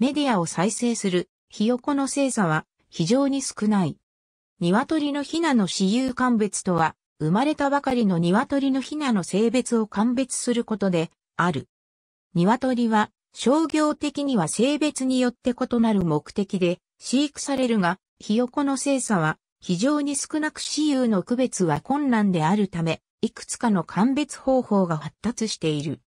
メディアを再生するヒヨコの精査は非常に少ない。鶏のヒナの私有鑑別とは、生まれたばかりの鶏のヒナの性別を鑑別することである。鶏は商業的には性別によって異なる目的で飼育されるが、ヒヨコの精査は非常に少なく私有の区別は困難であるため、いくつかの鑑別方法が発達している。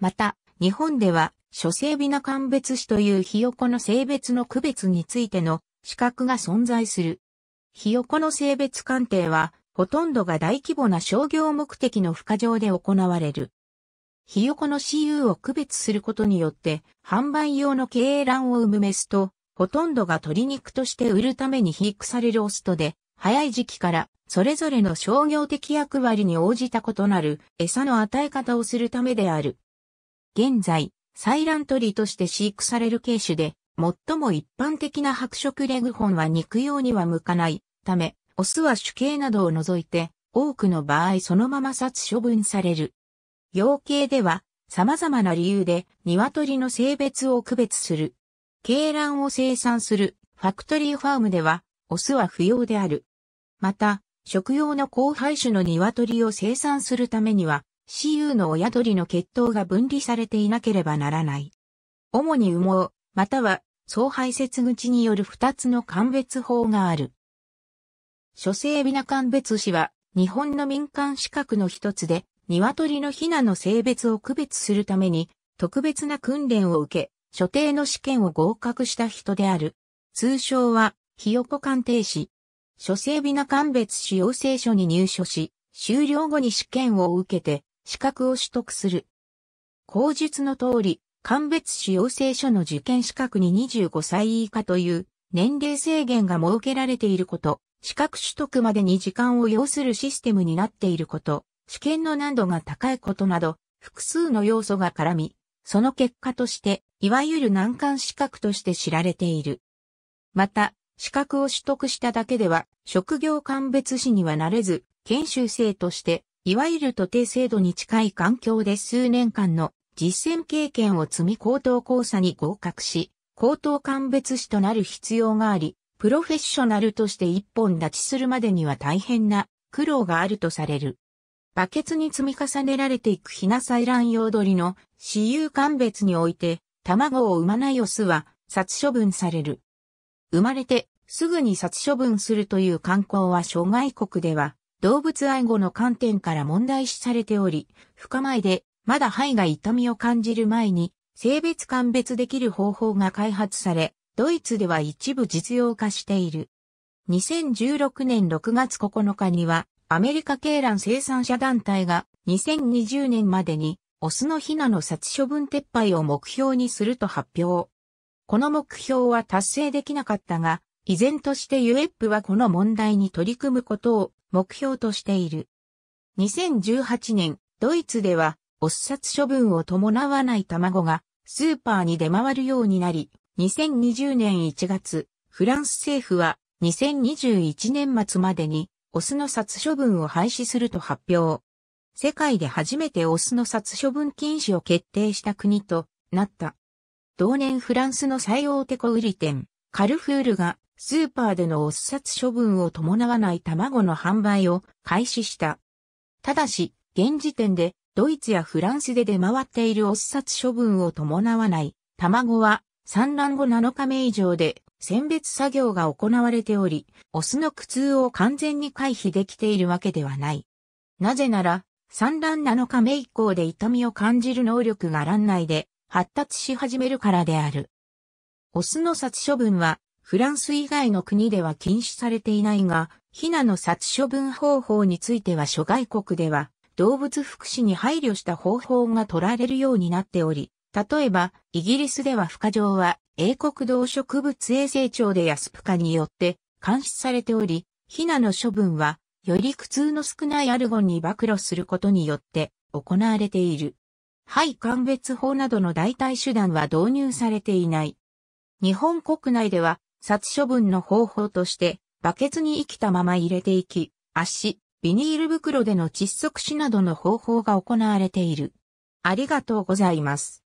また、日本では諸性美な鑑別詞というひよこの性別の区別についての資格が存在する。ひよこの性別鑑定は、ほとんどが大規模な商業目的の付加上で行われる。ひよこの CU を区別することによって、販売用の経営卵を産むメスと、ほとんどが鶏肉として売るために肥育されるオスとで、早い時期からそれぞれの商業的役割に応じた異なる餌の与え方をするためである。現在、採卵鳥として飼育される系種で、最も一般的な白色レグホンは肉用には向かないため、オスは種系などを除いて、多くの場合そのまま殺処分される。養鶏では、様々な理由で鶏の性別を区別する。鶏卵を生産するファクトリーファームでは、オスは不要である。また、食用の交配種の鶏を生産するためには、雌雄の親鳥の血統が分離されていなければならない。主に羽毛、または総排泄口による二つの鑑別法がある。諸生ビナ鑑別士は日本の民間資格の一つで、鶏のヒナの性別を区別するために、特別な訓練を受け、所定の試験を合格した人である。通称は、ひよこ鑑定士。諸生ビナ鑑別士養成所に入所し、終了後に試験を受けて、資格を取得する。口述の通り、鑑別士養成所の受験資格に25歳以下という年齢制限が設けられていること、資格取得までに時間を要するシステムになっていること、試験の難度が高いことなど、複数の要素が絡み、その結果として、いわゆる難関資格として知られている。また、資格を取得しただけでは、職業鑑別士にはなれず、研修生としていわゆる徒弟制度に近い環境で数年間の実践経験を積み高等講座に合格し、高等鑑別士となる必要があり、プロフェッショナルとして一本立ちするまでには大変な苦労があるとされる。バケツに積み重ねられていくひな採卵用鳥の私有鑑別において、卵を産まないオスは殺処分される。生まれてすぐに殺処分するという慣行は諸外国では動物愛護の観点から問題視されており、深前で、まだ肺が痛みを感じる前に、性別鑑別できる方法が開発され、ドイツでは一部実用化している。2016年6月9日には、アメリカ経卵生産者団体が2020年までにオスのヒナの殺処分撤廃を目標にすると発表。この目標は達成できなかったが、依然として UEP はこの問題に取り組むことを目標としている。2018年、ドイツでは、ス殺処分を伴わない卵がスーパーに出回るようになり、2020年1月、フランス政府は2021年末までにオスの殺処分を廃止すると発表。世界で初めてオスの殺処分禁止を決定した国となった。同年フランスの最大手小売店、カルフールがスーパーでのおっ殺処分を伴わない卵の販売を開始した。ただし、現時点でドイツやフランスで出回っているおっ殺処分を伴わない卵は産卵後7日目以上で選別作業が行われており、オスの苦痛を完全に回避できているわけではない。なぜなら、産卵7日目以降で痛みを感じる能力が卵内で発達し始めるからである。オスの殺処分はフランス以外の国では禁止されていないが、ヒナの殺処分方法については諸外国では動物福祉に配慮した方法が取られるようになっており、例えば、イギリスでは不可状は英国動植物衛生庁で安プカによって監視されており、ヒナの処分はより苦痛の少ないアルゴンに暴露することによって行われている。廃鑑別法などの代替手段は導入されていない。日本国内では殺処分の方法として、バケツに生きたまま入れていき、足、ビニール袋での窒息死などの方法が行われている。ありがとうございます。